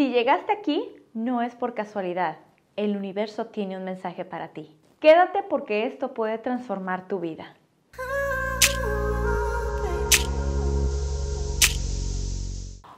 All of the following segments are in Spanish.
Si llegaste aquí, no es por casualidad. El universo tiene un mensaje para ti. Quédate porque esto puede transformar tu vida.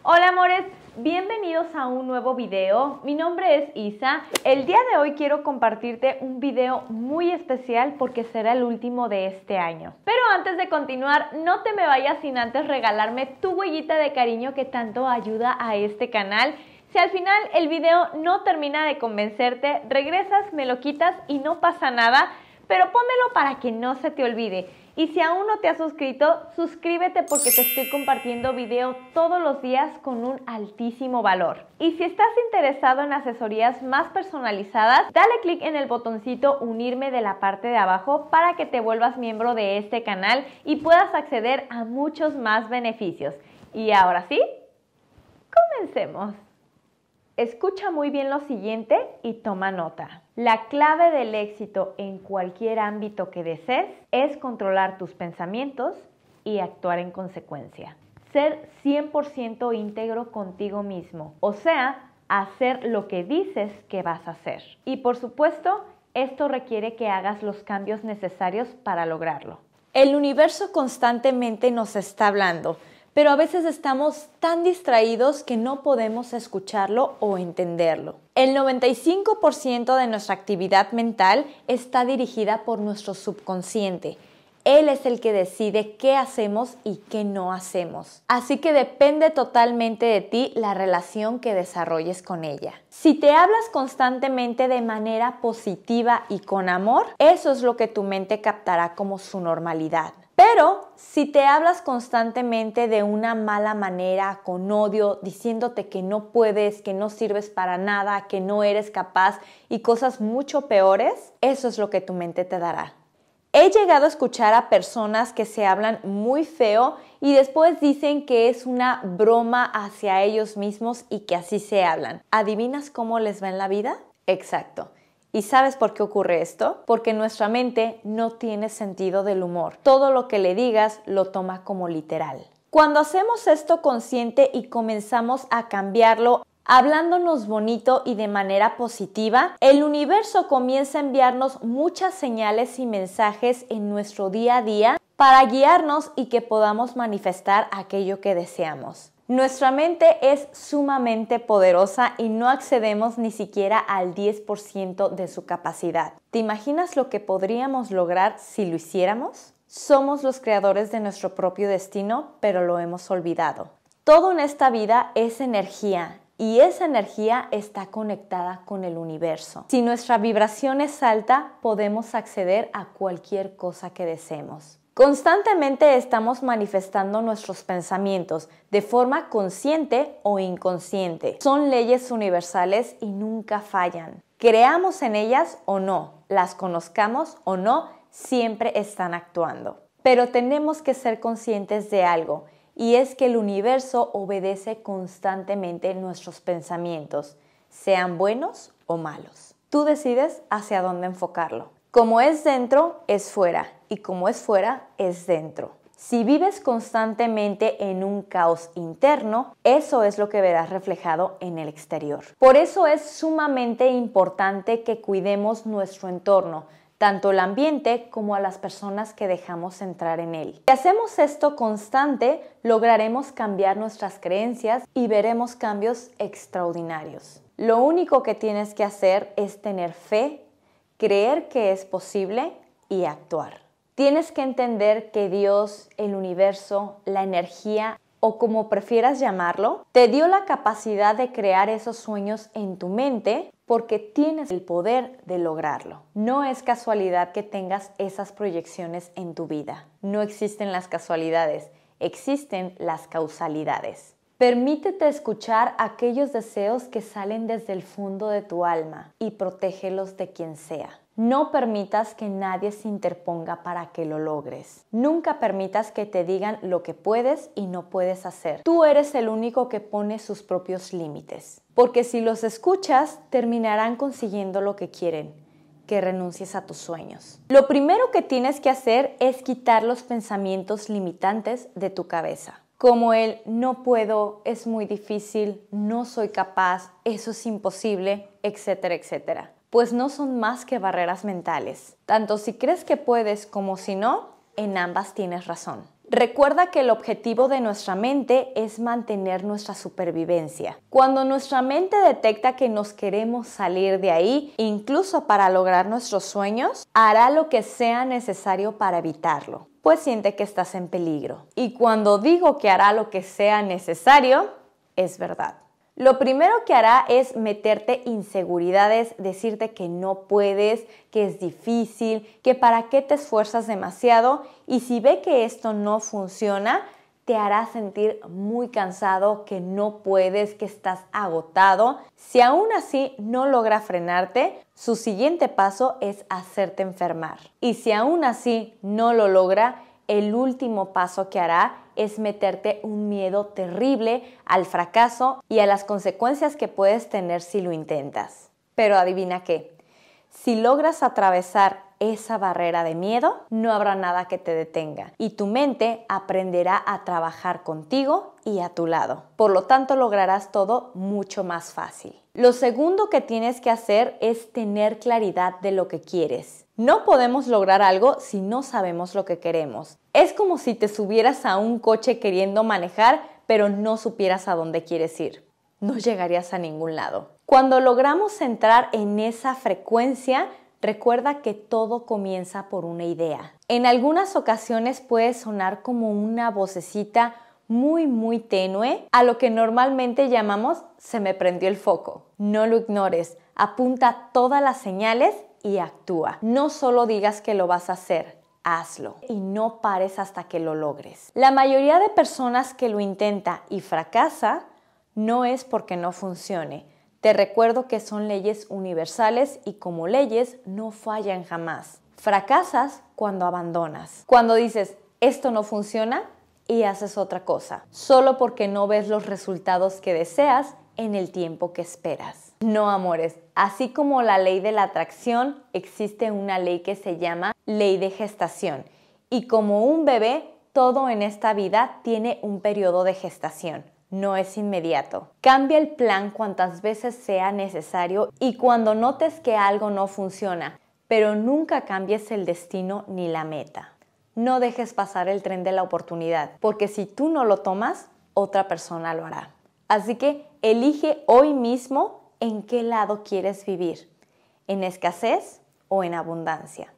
Hola amores, bienvenidos a un nuevo video. Mi nombre es Isa. El día de hoy quiero compartirte un video muy especial porque será el último de este año. Pero antes de continuar, no te me vayas sin antes regalarme tu huellita de cariño que tanto ayuda a este canal si al final el video no termina de convencerte, regresas, me lo quitas y no pasa nada, pero pónmelo para que no se te olvide. Y si aún no te has suscrito, suscríbete porque te estoy compartiendo video todos los días con un altísimo valor. Y si estás interesado en asesorías más personalizadas, dale clic en el botoncito unirme de la parte de abajo para que te vuelvas miembro de este canal y puedas acceder a muchos más beneficios. Y ahora sí, comencemos. Escucha muy bien lo siguiente y toma nota. La clave del éxito en cualquier ámbito que desees es controlar tus pensamientos y actuar en consecuencia. Ser 100% íntegro contigo mismo, o sea, hacer lo que dices que vas a hacer. Y por supuesto, esto requiere que hagas los cambios necesarios para lograrlo. El universo constantemente nos está hablando pero a veces estamos tan distraídos que no podemos escucharlo o entenderlo. El 95% de nuestra actividad mental está dirigida por nuestro subconsciente él es el que decide qué hacemos y qué no hacemos. Así que depende totalmente de ti la relación que desarrolles con ella. Si te hablas constantemente de manera positiva y con amor, eso es lo que tu mente captará como su normalidad. Pero si te hablas constantemente de una mala manera, con odio, diciéndote que no puedes, que no sirves para nada, que no eres capaz y cosas mucho peores, eso es lo que tu mente te dará. He llegado a escuchar a personas que se hablan muy feo y después dicen que es una broma hacia ellos mismos y que así se hablan. ¿Adivinas cómo les va en la vida? Exacto. ¿Y sabes por qué ocurre esto? Porque nuestra mente no tiene sentido del humor. Todo lo que le digas lo toma como literal. Cuando hacemos esto consciente y comenzamos a cambiarlo hablándonos bonito y de manera positiva, el universo comienza a enviarnos muchas señales y mensajes en nuestro día a día para guiarnos y que podamos manifestar aquello que deseamos. Nuestra mente es sumamente poderosa y no accedemos ni siquiera al 10% de su capacidad. ¿Te imaginas lo que podríamos lograr si lo hiciéramos? Somos los creadores de nuestro propio destino, pero lo hemos olvidado. Todo en esta vida es energía y esa energía está conectada con el universo. Si nuestra vibración es alta, podemos acceder a cualquier cosa que deseemos. Constantemente estamos manifestando nuestros pensamientos de forma consciente o inconsciente. Son leyes universales y nunca fallan. Creamos en ellas o no, las conozcamos o no, siempre están actuando. Pero tenemos que ser conscientes de algo y es que el universo obedece constantemente nuestros pensamientos, sean buenos o malos. Tú decides hacia dónde enfocarlo. Como es dentro, es fuera, y como es fuera, es dentro. Si vives constantemente en un caos interno, eso es lo que verás reflejado en el exterior. Por eso es sumamente importante que cuidemos nuestro entorno, tanto el ambiente como a las personas que dejamos entrar en él. Si hacemos esto constante, lograremos cambiar nuestras creencias y veremos cambios extraordinarios. Lo único que tienes que hacer es tener fe, creer que es posible y actuar. Tienes que entender que Dios, el universo, la energía o como prefieras llamarlo, te dio la capacidad de crear esos sueños en tu mente porque tienes el poder de lograrlo. No es casualidad que tengas esas proyecciones en tu vida. No existen las casualidades, existen las causalidades. Permítete escuchar aquellos deseos que salen desde el fondo de tu alma y protégelos de quien sea. No permitas que nadie se interponga para que lo logres. Nunca permitas que te digan lo que puedes y no puedes hacer. Tú eres el único que pone sus propios límites. Porque si los escuchas, terminarán consiguiendo lo que quieren, que renuncies a tus sueños. Lo primero que tienes que hacer es quitar los pensamientos limitantes de tu cabeza como el no puedo, es muy difícil, no soy capaz, eso es imposible, etcétera, etcétera pues no son más que barreras mentales. Tanto si crees que puedes como si no, en ambas tienes razón. Recuerda que el objetivo de nuestra mente es mantener nuestra supervivencia. Cuando nuestra mente detecta que nos queremos salir de ahí, incluso para lograr nuestros sueños, hará lo que sea necesario para evitarlo, pues siente que estás en peligro. Y cuando digo que hará lo que sea necesario, es verdad lo primero que hará es meterte inseguridades, decirte que no puedes, que es difícil, que para qué te esfuerzas demasiado y si ve que esto no funciona, te hará sentir muy cansado, que no puedes, que estás agotado. Si aún así no logra frenarte, su siguiente paso es hacerte enfermar. Y si aún así no lo logra, el último paso que hará es meterte un miedo terrible al fracaso y a las consecuencias que puedes tener si lo intentas. Pero adivina qué, si logras atravesar esa barrera de miedo, no habrá nada que te detenga y tu mente aprenderá a trabajar contigo y a tu lado. Por lo tanto, lograrás todo mucho más fácil. Lo segundo que tienes que hacer es tener claridad de lo que quieres. No podemos lograr algo si no sabemos lo que queremos. Es como si te subieras a un coche queriendo manejar, pero no supieras a dónde quieres ir. No llegarías a ningún lado. Cuando logramos entrar en esa frecuencia, recuerda que todo comienza por una idea. En algunas ocasiones puede sonar como una vocecita muy muy tenue a lo que normalmente llamamos se me prendió el foco. No lo ignores, apunta todas las señales y actúa. No solo digas que lo vas a hacer, hazlo y no pares hasta que lo logres. La mayoría de personas que lo intenta y fracasa no es porque no funcione, te recuerdo que son leyes universales y como leyes no fallan jamás. Fracasas cuando abandonas, cuando dices esto no funciona y haces otra cosa, solo porque no ves los resultados que deseas en el tiempo que esperas. No, amores, así como la ley de la atracción, existe una ley que se llama ley de gestación. Y como un bebé, todo en esta vida tiene un periodo de gestación no es inmediato. Cambia el plan cuantas veces sea necesario y cuando notes que algo no funciona, pero nunca cambies el destino ni la meta. No dejes pasar el tren de la oportunidad, porque si tú no lo tomas, otra persona lo hará. Así que elige hoy mismo en qué lado quieres vivir, en escasez o en abundancia,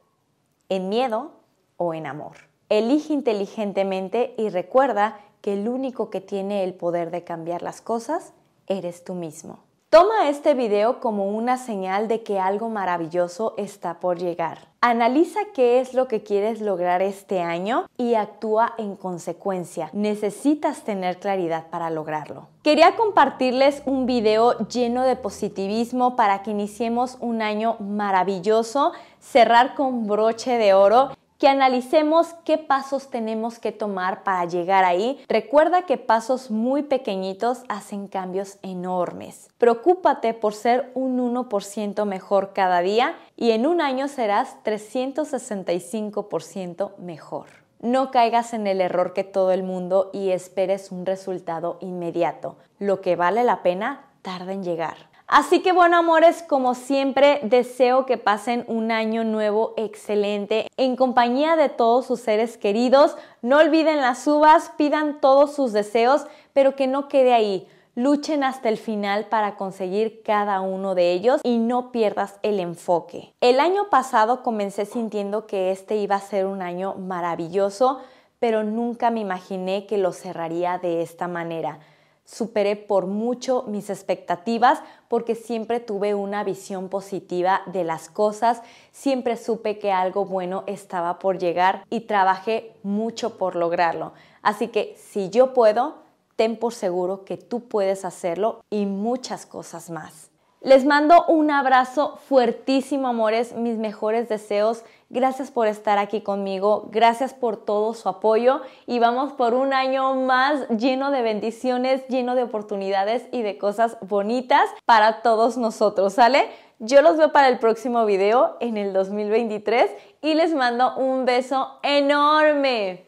en miedo o en amor. Elige inteligentemente y recuerda que el único que tiene el poder de cambiar las cosas eres tú mismo. Toma este video como una señal de que algo maravilloso está por llegar. Analiza qué es lo que quieres lograr este año y actúa en consecuencia. Necesitas tener claridad para lograrlo. Quería compartirles un video lleno de positivismo para que iniciemos un año maravilloso, cerrar con broche de oro que analicemos qué pasos tenemos que tomar para llegar ahí. Recuerda que pasos muy pequeñitos hacen cambios enormes. Preocúpate por ser un 1% mejor cada día y en un año serás 365% mejor. No caigas en el error que todo el mundo y esperes un resultado inmediato. Lo que vale la pena tarda en llegar. Así que bueno amores, como siempre deseo que pasen un año nuevo excelente en compañía de todos sus seres queridos. No olviden las uvas, pidan todos sus deseos, pero que no quede ahí. Luchen hasta el final para conseguir cada uno de ellos y no pierdas el enfoque. El año pasado comencé sintiendo que este iba a ser un año maravilloso, pero nunca me imaginé que lo cerraría de esta manera superé por mucho mis expectativas porque siempre tuve una visión positiva de las cosas, siempre supe que algo bueno estaba por llegar y trabajé mucho por lograrlo. Así que si yo puedo, ten por seguro que tú puedes hacerlo y muchas cosas más. Les mando un abrazo fuertísimo, amores, mis mejores deseos. Gracias por estar aquí conmigo, gracias por todo su apoyo y vamos por un año más lleno de bendiciones, lleno de oportunidades y de cosas bonitas para todos nosotros, ¿sale? Yo los veo para el próximo video en el 2023 y les mando un beso enorme.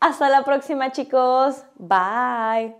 Hasta la próxima chicos. Bye.